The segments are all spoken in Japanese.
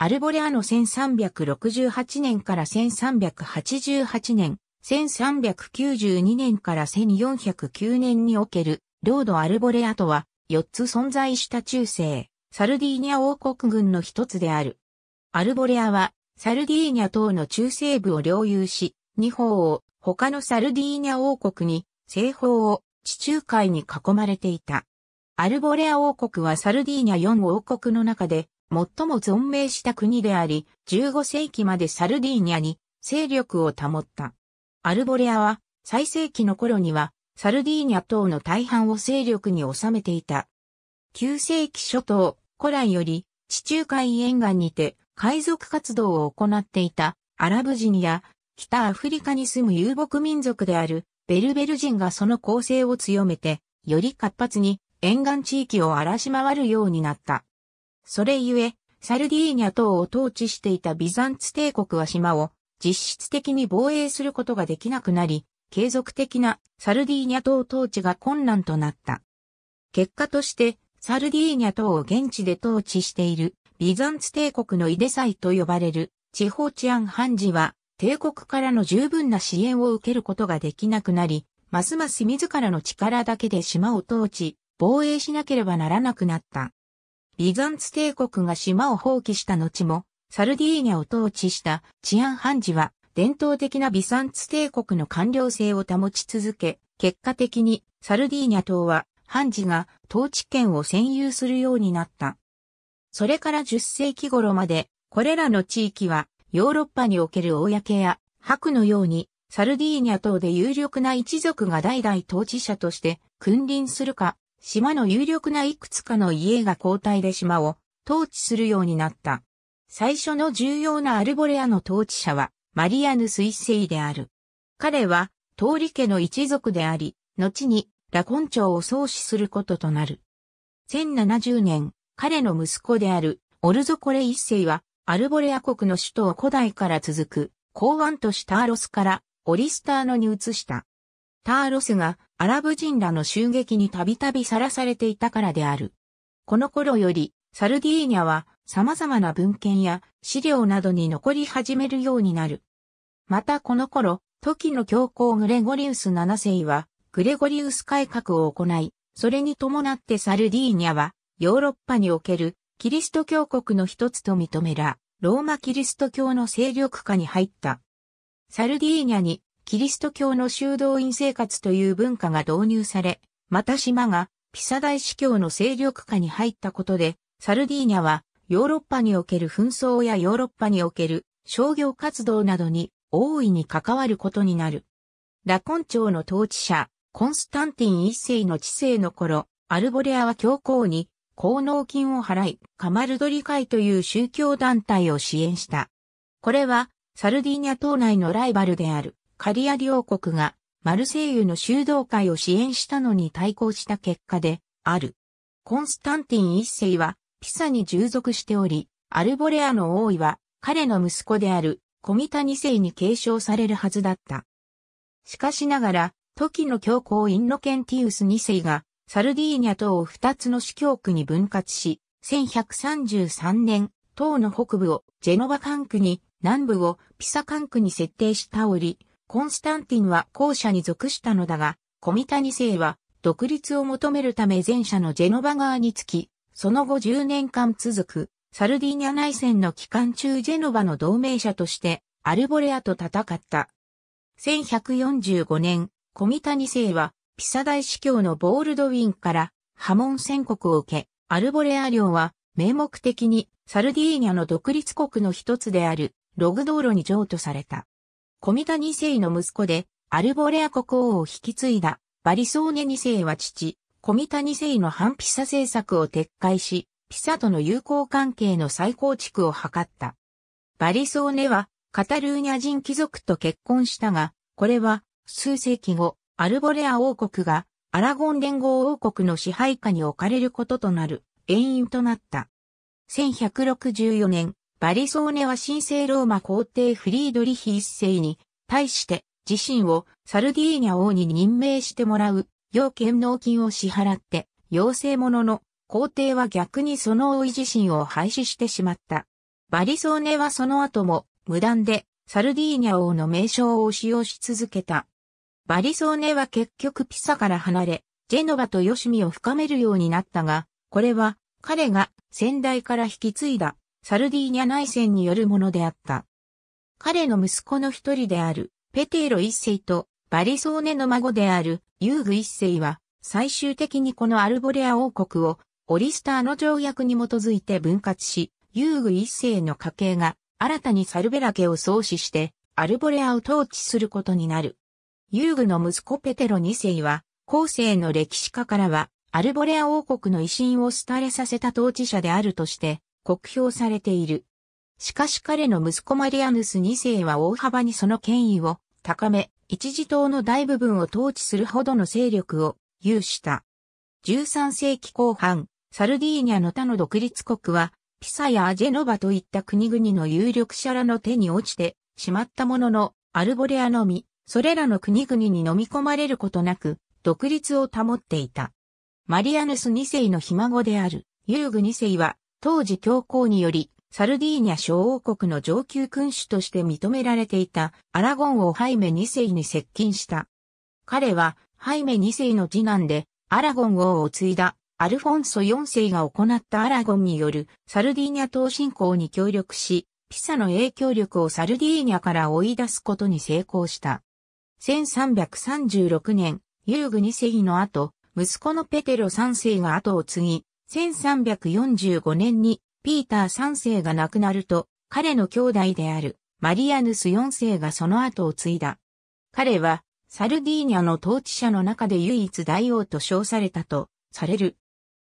アルボレアの1368年から1388年、1392年から1409年における、ロード・アルボレアとは、4つ存在した中世、サルディーニャ王国軍の一つである。アルボレアは、サルディーニャ島の中西部を領有し、2方を、他のサルディーニャ王国に、西方を、地中海に囲まれていた。アルボレア王国はサルディーニャ4王国の中で最も存命した国であり、15世紀までサルディーニャに勢力を保った。アルボレアは最盛期の頃にはサルディーニャ等の大半を勢力に収めていた。9世紀初頭、古来より地中海沿岸にて海賊活動を行っていたアラブ人や北アフリカに住む遊牧民族であるベルベル人がその構成を強めて、より活発に沿岸地域を荒らし回るようになった。それゆえ、サルディーニャ島を統治していたビザンツ帝国は島を実質的に防衛することができなくなり、継続的なサルディーニャ島統治が困難となった。結果として、サルディーニャ島を現地で統治しているビザンツ帝国のイデサイと呼ばれる地方治安判事は帝国からの十分な支援を受けることができなくなり、ますます自らの力だけで島を統治、防衛しなければならなくなった。ビザンツ帝国が島を放棄した後も、サルディーニャを統治した治安判事は、伝統的なビザンツ帝国の官僚性を保ち続け、結果的にサルディーニャ島は、判事が統治権を占有するようになった。それから10世紀頃まで、これらの地域は、ヨーロッパにおける公や、白のように、サルディーニャ島で有力な一族が代々統治者として君臨するか、島の有力ないくつかの家が交代で島を統治するようになった。最初の重要なアルボレアの統治者はマリアヌス一世である。彼は、通り家の一族であり、後にラコン朝を創始することとなる。1070年、彼の息子であるオルゾコレ一世は、アルボレア国の首都を古代から続く、港湾都市ターロスからオリスターノに移した。ターロスがアラブ人らの襲撃にたびたびさらされていたからである。この頃より、サルディーニャは様々な文献や資料などに残り始めるようになる。またこの頃、時の教皇グレゴリウス7世は、グレゴリウス改革を行い、それに伴ってサルディーニャは、ヨーロッパにおけるキリスト教国の一つと認めら、ローマキリスト教の勢力下に入った。サルディーニャにキリスト教の修道院生活という文化が導入され、また島がピサ大司教の勢力下に入ったことで、サルディーニャはヨーロッパにおける紛争やヨーロッパにおける商業活動などに大いに関わることになる。ラコン朝の統治者、コンスタンティン一世の治世の頃、アルボレアは教皇に高能金を払い、カマルドリ会という宗教団体を支援した。これは、サルディーニャ島内のライバルである。カリア両国がマルセイユの修道会を支援したのに対抗した結果である。コンスタンティン一世はピサに従属しており、アルボレアの王位は彼の息子であるコミタ二世に継承されるはずだった。しかしながら、時の教皇インノケンティウス二世がサルディーニャ島を二つの司教区に分割し、1133年、島の北部をジェノバ管区に、南部をピサ管区に設定したり、コンスタンティンは後者に属したのだが、コミタニ姓は独立を求めるため前者のジェノバ側につき、その後10年間続くサルディーニャ内戦の期間中ジェノバの同盟者としてアルボレアと戦った。1145年、コミタニ姓はピサ大司教のボールドウィンから波紋宣告を受け、アルボレア領は名目的にサルディーニャの独立国の一つであるログ道路に譲渡された。コミタ2世の息子で、アルボレア国王を引き継いだ、バリソーネ2世は父、コミタ2世の反ピサ政策を撤回し、ピサとの友好関係の再構築を図った。バリソーネは、カタルーニャ人貴族と結婚したが、これは、数世紀後、アルボレア王国が、アラゴン連合王国の支配下に置かれることとなる、遠因となった。1164年、バリソーネは神聖ローマ皇帝フリードリヒ一世に対して自身をサルディーニャ王に任命してもらう要件納金を支払って要請者の皇帝は逆にその王位自身を廃止してしまった。バリソーネはその後も無断でサルディーニャ王の名称を使用し続けた。バリソーネは結局ピサから離れ、ジェノバとヨシミを深めるようになったが、これは彼が先代から引き継いだサルディーニャ内戦によるものであった。彼の息子の一人である、ペテーロ一世と、バリソーネの孫である、ユーグ一世は、最終的にこのアルボレア王国を、オリスターの条約に基づいて分割し、ユーグ一世の家系が、新たにサルベラ家を創始して、アルボレアを統治することになる。ユーグの息子ペテロ二世は、後世の歴史家からは、アルボレア王国の威信を廃れさせた統治者であるとして、酷評されている。しかし彼の息子マリアヌス2世は大幅にその権威を高め、一時党の大部分を統治するほどの勢力を有した。13世紀後半、サルディーニャの他の独立国は、ピサやアジェノバといった国々の有力者らの手に落ちてしまったものの、アルボレアのみ、それらの国々に飲み込まれることなく、独立を保っていた。マリアヌス2世のひ孫である、ユーグ2世は、当時教皇により、サルディーニャ小王国の上級君主として認められていたアラゴン王ハイメ2世に接近した。彼はハイメ2世の次男でアラゴン王を継いだアルフォンソ4世が行ったアラゴンによるサルディーニャ島侵攻に協力し、ピサの影響力をサルディーニャから追い出すことに成功した。1336年、ユーグ2世の後、息子のペテロ3世が後を継ぎ、1345年にピーター3世が亡くなると、彼の兄弟であるマリアヌス4世がその後を継いだ。彼はサルディーニャの統治者の中で唯一大王と称されたとされる。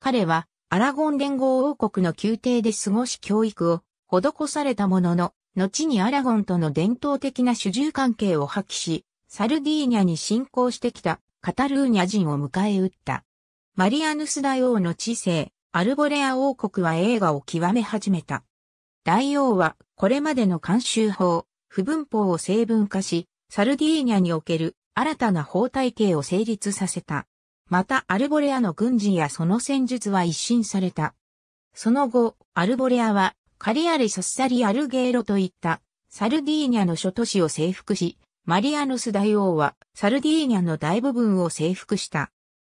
彼はアラゴン連合王国の宮廷で過ごし教育を施されたものの、後にアラゴンとの伝統的な主従関係を破棄し、サルディーニャに侵攻してきたカタルーニャ人を迎え撃った。マリアヌス大王の知性、アルボレア王国は映画を極め始めた。大王は、これまでの慣習法、不文法を成文化し、サルディーニャにおける新たな法体系を成立させた。また、アルボレアの軍事やその戦術は一新された。その後、アルボレアは、カリアレ・サッサリ・アルゲーロといった、サルディーニャの諸都市を征服し、マリアノス大王は、サルディーニャの大部分を征服した。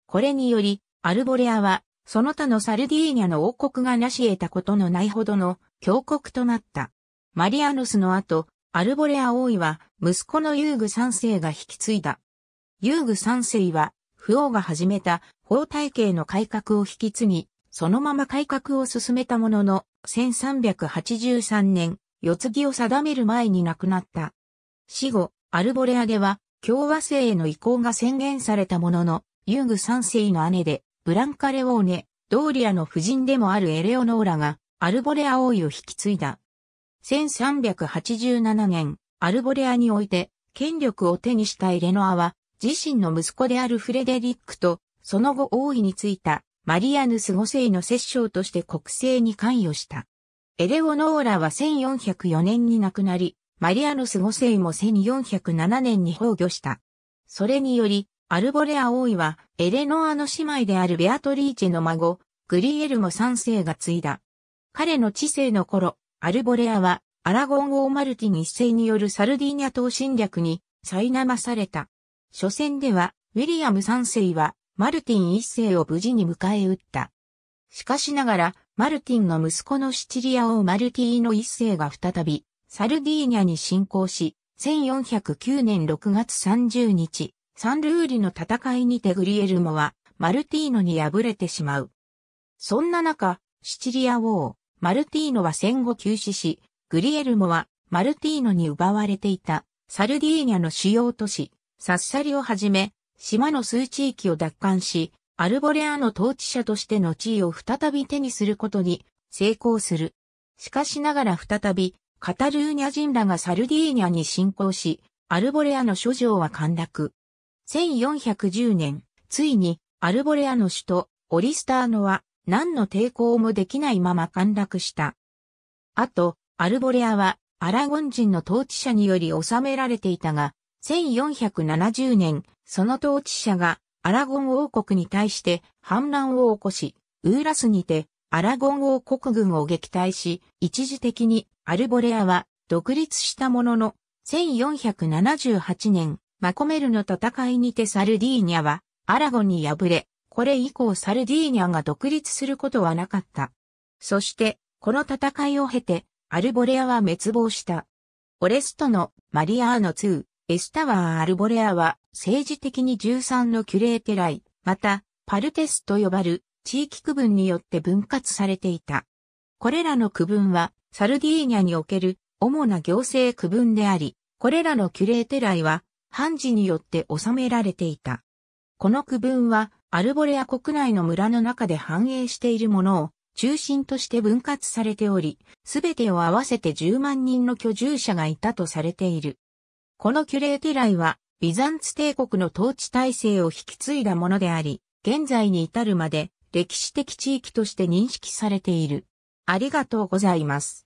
これにより、アルボレアは、その他のサルディーニャの王国が成し得たことのないほどの強国となった。マリアヌスの後、アルボレア王位は、息子のユーグ三世が引き継いだ。ユーグ三世は、不王が始めた法体系の改革を引き継ぎ、そのまま改革を進めたものの、1383年、世継ぎを定める前に亡くなった。死後、アルボレアでは、共和制への移行が宣言されたものの、ユーグ三世の姉で、ブランカ・レオーネ、ドーリアの夫人でもあるエレオノーラが、アルボレア王位を引き継いだ。1387年、アルボレアにおいて、権力を手にしたエレノアは、自身の息子であるフレデリックと、その後王位についた、マリアヌス5世の摂政として国政に関与した。エレオノーラは1404年に亡くなり、マリアヌス5世も1407年に崩御した。それにより、アルボレア王位は、エレノアの姉妹であるベアトリーチェの孫、グリエルモ3世が継いだ。彼の治世の頃、アルボレアは、アラゴン王マルティン一世によるサルディーニャ島侵略に、苛まされた。初戦では、ウィリアム3世は、マルティン一世を無事に迎え撃った。しかしながら、マルティンの息子のシチリア王マルティーノ一世が再び、サルディーニャに侵攻し、1409年6月30日、サンルーリの戦いにてグリエルモはマルティーノに敗れてしまう。そんな中、シチリア王、マルティーノは戦後急死し、グリエルモはマルティーノに奪われていたサルディーニャの主要都市、サッサリをはじめ、島の数地域を奪還し、アルボレアの統治者としての地位を再び手にすることに成功する。しかしながら再び、カタルーニャ人らがサルディーニャに侵攻し、アルボレアの諸城は陥落。1410年、ついにアルボレアの首都オリスターノは何の抵抗もできないまま陥落した。あと、アルボレアはアラゴン人の統治者により収められていたが、1470年、その統治者がアラゴン王国に対して反乱を起こし、ウーラスにてアラゴン王国軍を撃退し、一時的にアルボレアは独立したものの、1478年、マコメルの戦いにてサルディーニャはアラゴンに敗れ、これ以降サルディーニャが独立することはなかった。そして、この戦いを経て、アルボレアは滅亡した。オレストのマリアーノ2、エスタワー・アルボレアは政治的に13のキュレーテライ、また、パルテスと呼ばる地域区分によって分割されていた。これらの区分は、サルディーニャにおける主な行政区分であり、これらのキュレーテライは、判事によって収められていた。この区分は、アルボレア国内の村の中で繁栄しているものを中心として分割されており、すべてを合わせて10万人の居住者がいたとされている。このキュレーテイは、ビザンツ帝国の統治体制を引き継いだものであり、現在に至るまで歴史的地域として認識されている。ありがとうございます。